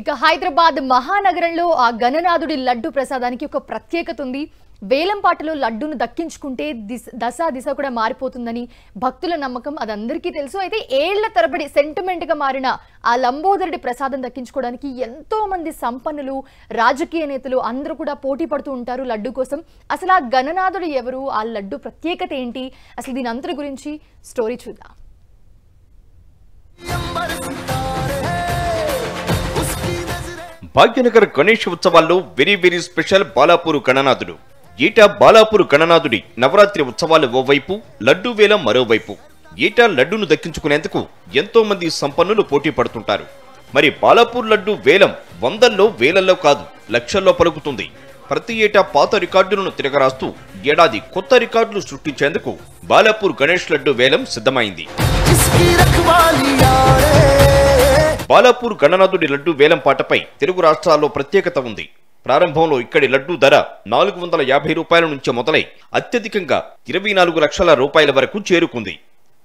ఇక హైదరాబాద్ మహానగరంలో ఆ గణనాథుడి లడ్డు ప్రసాదానికి ఒక ప్రత్యేకత ఉంది వేలంపాటలో లడ్డును దక్కించుకుంటే దిశ దశ దిశ కూడా మారిపోతుందని భక్తుల నమ్మకం అది అందరికీ తెలుసు అయితే ఏళ్ల తరబడి సెంటిమెంట్గా మారిన ఆ లంబోదరుడి ప్రసాదం దక్కించుకోవడానికి ఎంతోమంది సంపన్నులు రాజకీయ నేతలు అందరూ కూడా పోటీ పడుతూ ఉంటారు లడ్డు కోసం అసలు ఆ గణనాథుడు ఎవరు ఆ లడ్డు ప్రత్యేకత ఏంటి అసలు దీని అంతరి గురించి స్టోరీ చూద్దాం భాగ్యనగర్ గణేష్ ఉత్సవాల్లో వెరీ వెరీ స్పెషల్ బాలాపూర్ గణనాథుడు ఏటా బాలాపూర్ గణనాథుడి నవరాత్రి ఉత్సవాలు ఓవైపు లడ్డూ వేల మరోవైపు ఏటా లడ్డును దక్కించుకునేందుకు ఎంతో మంది సంపన్నులు పోటీ పడుతుంటారు మరి బాలాపూర్ లడ్డు వేలం వందల్లో వేలల్లో కాదు లక్షల్లో పలుకుతుంది ప్రతి ఏటా పాత రికార్డులను తిరగరాస్తూ ఏడాది కొత్త రికార్డులు సృష్టించేందుకు బాలాపూర్ గణేష్ లడ్డు వేలం సిద్ధమైంది బాలాపూర్ గణనాథుడి లడ్డు వేలం పాటపై తెలుగు రాష్ట్రాల్లో ప్రత్యేకత ఉంది ప్రారంభంలో ఇక్కడి లడ్డూ ధర నాలుగు వందల యాభై రూపాయల నుంచి మొదలై అత్యధికంగా ఇరవై నాలుగు లక్షల రూపాయల వరకు చేరుకుంది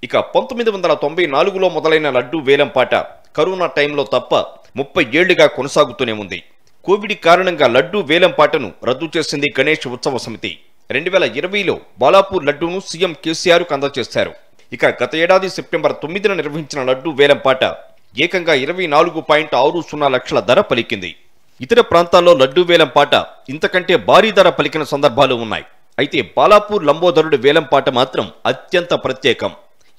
ఇక పంతొమ్మిది వందల తొంభై నాలుగులో మొదలైన లడ్డు వేలంపాట కరోనా టైంలో తప్ప ముప్పై ఏళ్లుగా కొనసాగుతూనే ఉంది కోవిడ్ కారణంగా లడ్డూ వేలంపాటను రద్దు చేసింది గణేష్ ఉత్సవ సమితి రెండు వేల ఇరవైలో బాలాపూర్ లడ్డూను సీఎం కేసీఆర్కు అందజేశారు ఇక గత ఏడాది సెప్టెంబర్ తొమ్మిదిన నిర్వహించిన లడ్డూ వేలంపాట ఏకంగా ఇరవై నాలుగు పాయింట్ ఆరు సున్నా లక్షల ధర పలికింది ఇతర ప్రాంతాల్లో లడ్డూ వేలం పాట ఇంతకంటే భారీ ధర పలికిన సందర్భాలు ఉన్నాయి అయితే బాలాపూర్ లంబోదరుడు వేలం పాట మాత్రం అత్యంత ప్రత్యేకం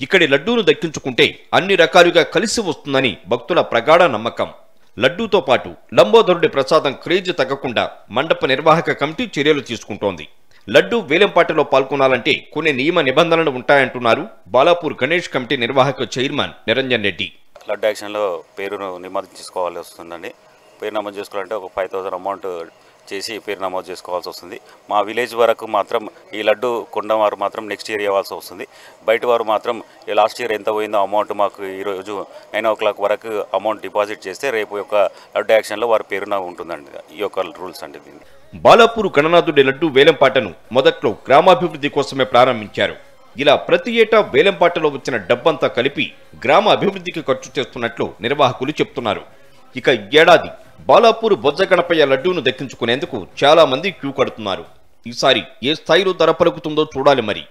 ఇక్కడి లడ్డూను దక్కించుకుంటే అన్ని రకాలుగా కలిసి వస్తుందని భక్తుల ప్రగాఢ నమ్మకం లడ్డూతో పాటు లంబోదరుడి ప్రసాదం క్రేజ్ తగ్గకుండా మండప నిర్వాహక కమిటీ చర్యలు తీసుకుంటోంది లడ్డూ వేలంపాటలో పాల్గొనాలంటే కొన్ని నియమ నిబంధనలు ఉంటాయంటున్నారు బాలాపూర్ గణేష్ కమిటీ నిర్వాహక చైర్మన్ నిరంజన్ రెడ్డి ఫ్లడ్ యాక్షన్లో పేరును నిమోదం చేసుకోవాల్సి వస్తుందండి పేరు నమోదు చేసుకోవాలంటే ఒక ఫైవ్ థౌసండ్ అమౌంట్ చేసి పేరు నమోదు చేసుకోవాల్సి వస్తుంది మా విలేజ్ వరకు మాత్రం ఈ లడ్డు కొండ వారు మాత్రం నెక్స్ట్ ఇయర్ ఇవ్వాల్సి వస్తుంది బయట వారు మాత్రం లాస్ట్ ఇయర్ ఎంత పోయిందో అమౌంట్ మాకు ఈరోజు నైన్ ఓ క్లాక్ వరకు అమౌంట్ డిపాజిట్ చేస్తే రేపు యొక్క లడ్డు యాక్షన్లో వారి పేరున ఉంటుందండి ఈ యొక్క రూల్స్ అండి దీన్ని బాలాపూర్ గణనాథుడి లడ్డు వేలంపాటను మొదట్లో గ్రామాభివృద్ధి కోసమే ప్రారంభించారు ఇలా ప్రతి ఏటా వేలంపాటలో వచ్చిన డబ్బంతా కలిపి గ్రామ అభివృద్ధికి ఖర్చు చేస్తున్నట్లు నిర్వాహకులు చెప్తున్నారు ఇక ఏడాది బాలాపూర్ బొజ్జగణపయ్య లడ్డూను దక్కించుకునేందుకు చాలామంది క్యూ కడుతున్నారు ఈసారి ఏ స్థాయిలో ధర పలుకుతుందో చూడాలి మరి